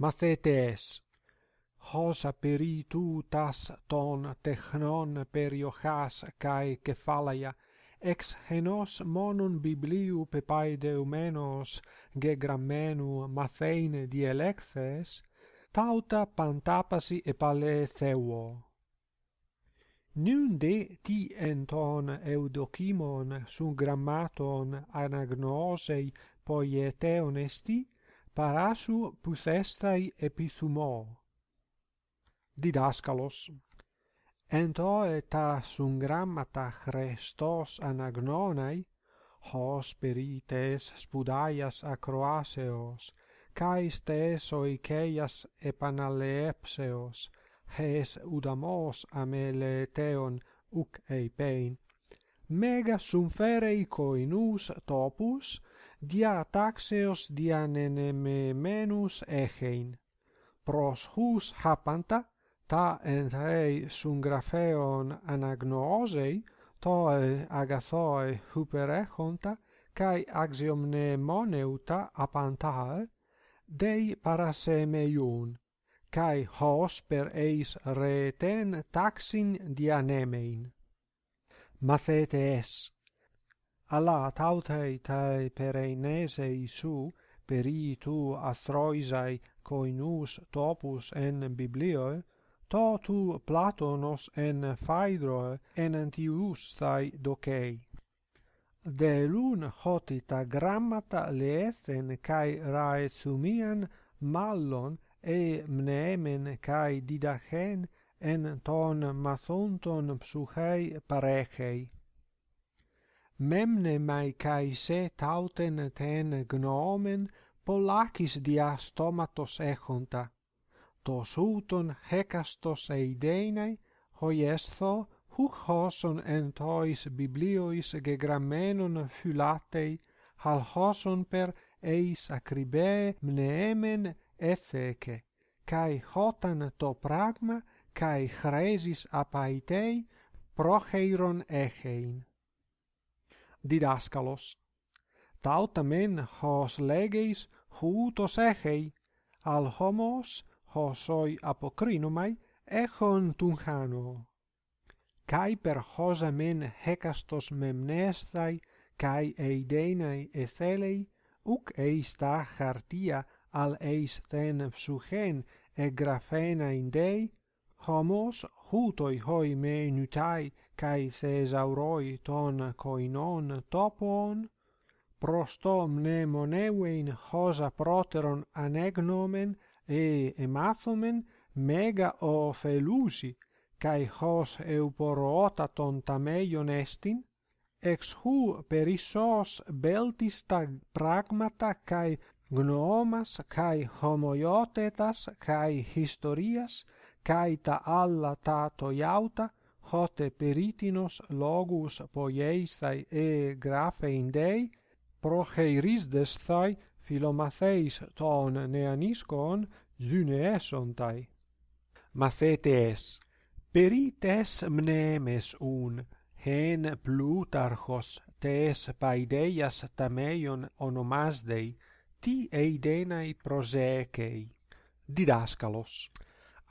mathetes hos aperitu tas ton technon per iochas cae ex henos monum bibliu pepae deumenos ge grammenu mathene dielecces tauta pantapasi e pale ceuo Nunde ti enton eudokimon sum grammaton anagnosei poi eteonesti parasu pusestai epithumo didaskalos ento et as un grammata chrestos anagnonai hos perites spudaias acroaseos kai stes oikeias epanaleepseos hes udamos ameleteon uc eipein mega sunferei coinus topus dia taxeos dia nenem pros hus hapanta ta en rei sun grafeon anagnosei to agathoi huper echonta kai axiom ne moneuta apantae dei paraseme iun kai hos per eis reten taxin dianemein. nemein. Macete alla tautei tai pereinese Isu i tu astroisai coinus topus en biblio to tu platonos en phaidro en antius tai dokei de luna hotita grammata lees en kai rae mallon e mnemen kai didachen en ton mazonton psuchei parechei memne mai cae se tauten ten gnomen polacis dia stomatos echonta. Tos uton hecastos eidenei, hoi estho, huc hoson en tois biblioise gegrammenon fulatei, hal hoson per eis acribee mneemen etheke, cae hotan to pragma, cae chresis apaitei, proheiron echein didascalos tautamen hos leges hutos egei al homos hos oi apocrinomai echon tunhano kai per hosamen amen hecastos memnestai kai eideinai ethelei uc eis chartia al eis ten psuchen e in dei homos hutoi hoi me nutai kai thesauroi ton koinon topon, prosto mnemoneuein hosa proteron anegnomen e emathomen mega o felusi, kai hos euporotaton ton tameion estin, ex hu perissos beltista pragmata kai gnomas kai homoiotetas kai historias, caita alla ta toiauta, hote peritinos logus poieistai e grapein Dei, proheiris destai filomaceis ton neaniscon zune esontai. Macete perites mnemes un, hen plutarchos tes paideias tameion onomazdei, ti eidenai prosecei. Didascalos.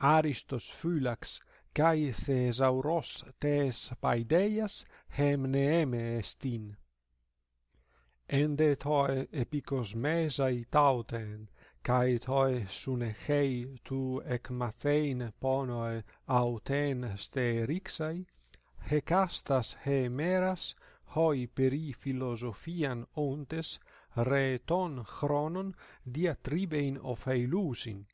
Aristos Phylax kai Thesauros tes Paideias hemneeme estin. Ende de toi mesai tauten, kai toi sunechei tu ec mathein ponoe auten ste rixai, hecastas he meras hoi peri filosofian ontes re ton chronon diatribein ofeilusin.